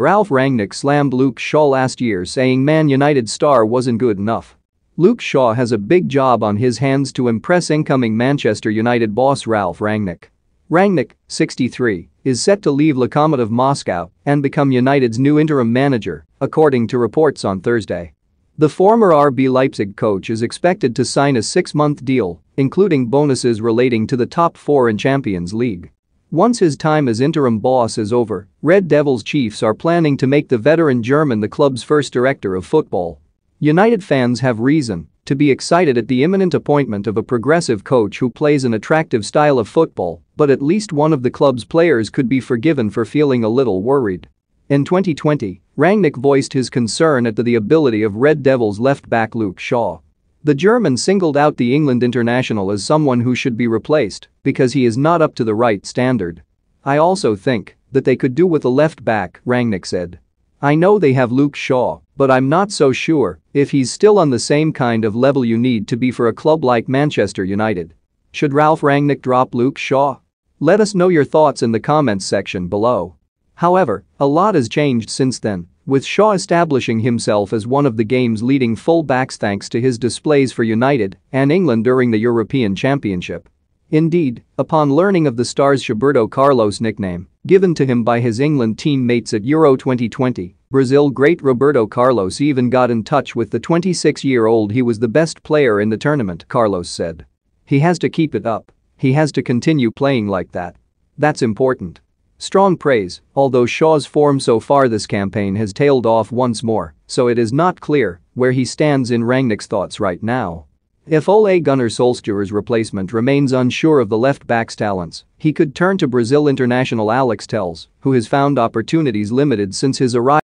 Ralph Rangnick slammed Luke Shaw last year saying Man United star wasn't good enough. Luke Shaw has a big job on his hands to impress incoming Manchester United boss Ralph Rangnick. Rangnick, 63, is set to leave Lokomotiv Moscow and become United's new interim manager, according to reports on Thursday. The former RB Leipzig coach is expected to sign a six-month deal, including bonuses relating to the top four in Champions League. Once his time as interim boss is over, Red Devils Chiefs are planning to make the veteran German the club's first director of football. United fans have reason to be excited at the imminent appointment of a progressive coach who plays an attractive style of football, but at least one of the club's players could be forgiven for feeling a little worried. In 2020, Rangnick voiced his concern at the, the ability of Red Devils left-back Luke Shaw the German singled out the England international as someone who should be replaced because he is not up to the right standard. I also think that they could do with a left back, Rangnick said. I know they have Luke Shaw, but I'm not so sure if he's still on the same kind of level you need to be for a club like Manchester United. Should Ralph Rangnick drop Luke Shaw? Let us know your thoughts in the comments section below. However, a lot has changed since then, with Shaw establishing himself as one of the game's leading fullbacks thanks to his displays for United and England during the European Championship. Indeed, upon learning of the star's Gilberto Carlos nickname, given to him by his England teammates at Euro 2020, Brazil great Roberto Carlos even got in touch with the 26-year-old he was the best player in the tournament, Carlos said. He has to keep it up. He has to continue playing like that. That's important. Strong praise, although Shaw's form so far this campaign has tailed off once more, so it is not clear where he stands in Rangnick's thoughts right now. If Ole Gunnar Solskjaer's replacement remains unsure of the left-back's talents, he could turn to Brazil international Alex Telles, who has found opportunities limited since his arrival